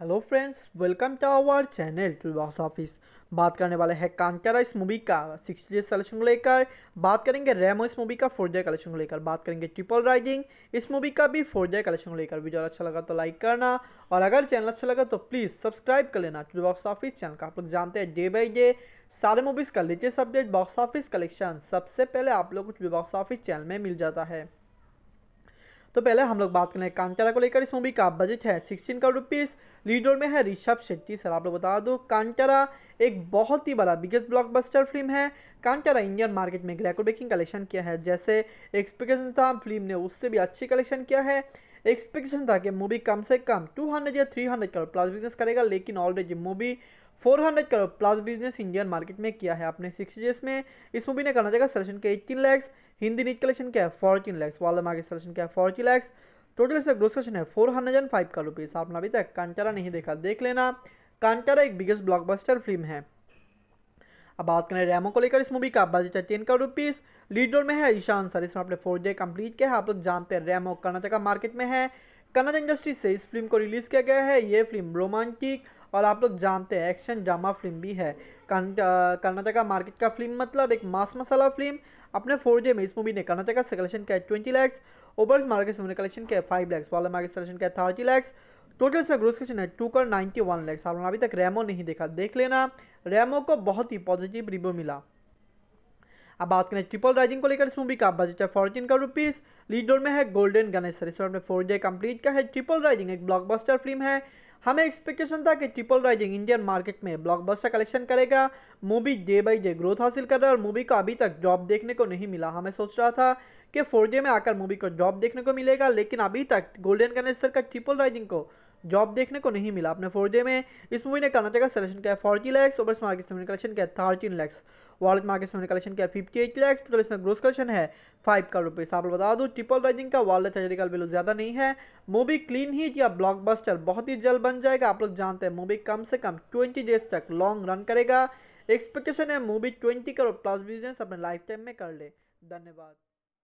hello friends welcome to our channel to box office बात करने वाले हैं कांतारा इस मूवी का सिक्सटी डेज कलेक्शन को लेकर बात करेंगे रेमो इस मूवी का फोर डे कलेक्शन को लेकर बात करेंगे ट्रिपल राइडिंग इस मूवी का भी फोर डे कलेक्शन को लेकर वीडियो अच्छा लगा तो लाइक करना और अगर चैनल अच्छा लगा तो प्लीज़ सब्सक्राइब कर लेना टू बॉक्स ऑफिस चैनल का आप लोग जानते हैं डे बाई डे सारे मूवीज़ का latest update box office collection सबसे पहले आप लोग को टू बॉक्स ऑफिस चैनल में मिल जाता है तो पहले हम लोग बात करें कांटारा को लेकर इस मूवी का बजट है सिक्सटीन करोड़ रुपीज़ लीडर में है ऋषभ शेट्टी सर आप लोग बता दो कांटारा एक बहुत ही बड़ा बिगेस्ट ब्लॉकबस्टर फिल्म है कांटारा इंडियन मार्केट में रेकॉर्ड ब्रेकिंग कलेक्शन किया है जैसे एक्सपेक्टेशन था फिल्म ने उससे भी अच्छी कलेक्शन किया है एक्सपेक्टेशन था कि मूवी कम से कम 200 या 300 करोड़ प्लस बिजनेस करेगा लेकिन already movie 400 crore plus business Indian market में किया है अपने सिक्स डेज में इस मूवी ने करना चाहेगा सलेक्शन के eighteen lakhs Hindi net collection क्या है फोर्टीन लैक्स वाला मार्केट सलेक्शन क्या है फोर्टी लैक्स टोटल इसका ग्रोथ कलेक्शन है four hundred and five crore rupees आपने अभी तक कांचारा नहीं देखा देख लेना कांचारा एक बिगेस्ट ब्लॉकबस्टर फिल्म है अब बात करें रैमो को लेकर इस मूवी का बजट है ten crore rupees lead role में है ईशान सर इसमें आपने फोर डे कंप्लीट किया है आप लोग जानते हैं रैमो कर्नाटका मार्केट में है कन्नड़ इंडस्ट्री से इस फिल्म को रिलीज़ किया गया है ये फिल्म रोमांटिक और आप लोग जानते हैं एक्शन ड्रामा फिल्म भी है कर्नाटका मार्केट का फिल्म मतलब एक मास मसाला फिल्म अपने फोर डे में इस मूवी ने कर्नाटका से कलेक्शन किया ट्वेंटी लैक्स ओवर मार्केट से कलेक्शन किया फाइव लैक्स वाला मार्केट से कलेक्शन किया थर्टी लैक्स टोटल इसका ग्रोथ क्वेश्चन है two crore ninety one lakhs अभी तक रैमो नहीं देखा देख लेना रैमो को बहुत ही पॉजिटिव रिव्यू मिला अब बात करें ट्रिपल राइजिंग को लेकर इस मूवी का बजट है फोर्टीन का रुपीज लीड रोल में है गोल्डन गणेश में फोर डे कम्प्लीट का है ट्रिपल राइजिंग एक ब्लॉकबस्टर फिल्म है हमें एक्सपेक्टेशन था कि ट्रिपल राइजिंग इंडियन मार्केट में ब्लॉकबस्टर कलेक्शन करेगा movie day by day growth हासिल कर रहा है और मूवी को अभी तक ड्रॉप देखने को नहीं मिला हमें सोच रहा था कि फोर डे में आकर मूवी को ड्रॉप देखने को मिलेगा लेकिन अभी तक गोल्डन गणेश का ट्रिपल राइजिंग को जॉब देखने को नहीं मिला अपने फोर में इस मूवी ने कर्नाटक तो का सलेक्शन किया फोर्टी लैक्स ओवर मार्केट में कलेक्शन किया थर्टीन लैक्स वॉलेट मार्केट में कलेक्शन किया फिफ्टी एट लैक्स टोटल इसमें ग्रोस कलेक्शन है फाइव करोड़ रुपीज़ आप बता दूँ ट्रिपल राइजिंग का वॉलेट थेटिकल वैल्यू ज़्यादा नहीं है मूवी क्लीन हिट या ब्लॉकबस्टर बहुत ही जल्द बन जाएगा आप लोग जानते हैं मूवी कम से कम ट्वेंटी डेज तक लॉन्ग रन करेगा एक्सपेक्टेशन है movie twenty crore plus business अपने लाइफ टाइम में कर ले धन्यवाद